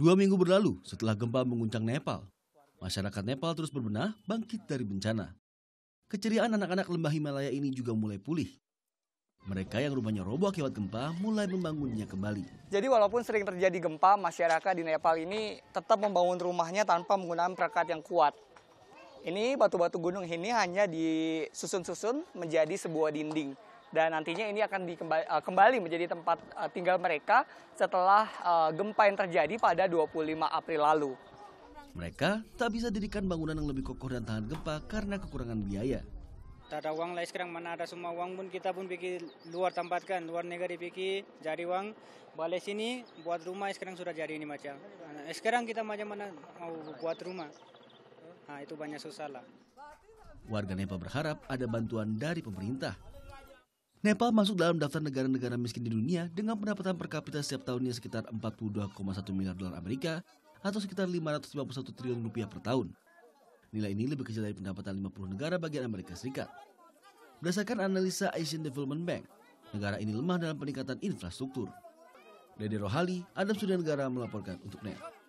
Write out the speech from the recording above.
Dua minggu berlalu setelah gempa menguncang Nepal, masyarakat Nepal terus berbenah bangkit dari bencana. Keceriaan anak-anak lembah Himalaya ini juga mulai pulih. Mereka yang rumahnya roboh akibat gempa mulai membangunnya kembali. Jadi walaupun sering terjadi gempa, masyarakat di Nepal ini tetap membangun rumahnya tanpa menggunakan perekat yang kuat. Ini batu-batu gunung ini hanya disusun-susun menjadi sebuah dinding dan nantinya ini akan dikembali, eh, kembali menjadi tempat eh, tinggal mereka setelah eh, gempa yang terjadi pada 25 April lalu. Mereka tak bisa dirikan bangunan yang lebih kokoh dan tahan gempa karena kekurangan biaya. Tak ada uang lah sekarang mana ada semua uang pun kita pun pergi luar tempat kan, luar negara pergi cari uang. Balik sini buat rumah sekarang sudah jadi ini macam. Sekarang kita macam mana mau buat rumah. Nah, itu banyak susah lah. Warga Nepal berharap ada bantuan dari pemerintah Nepal masuk dalam daftar negara-negara miskin di dunia dengan pendapatan per kapita setiap tahunnya sekitar 42,1 miliar dolar Amerika atau sekitar 551 triliun rupiah per tahun. Nilai ini lebih kecil dari pendapatan 50 negara bagian Amerika Serikat. Berdasarkan analisa Asian Development Bank, negara ini lemah dalam peningkatan infrastruktur. Dede Rohali, Adam Negara melaporkan untuk Nepal.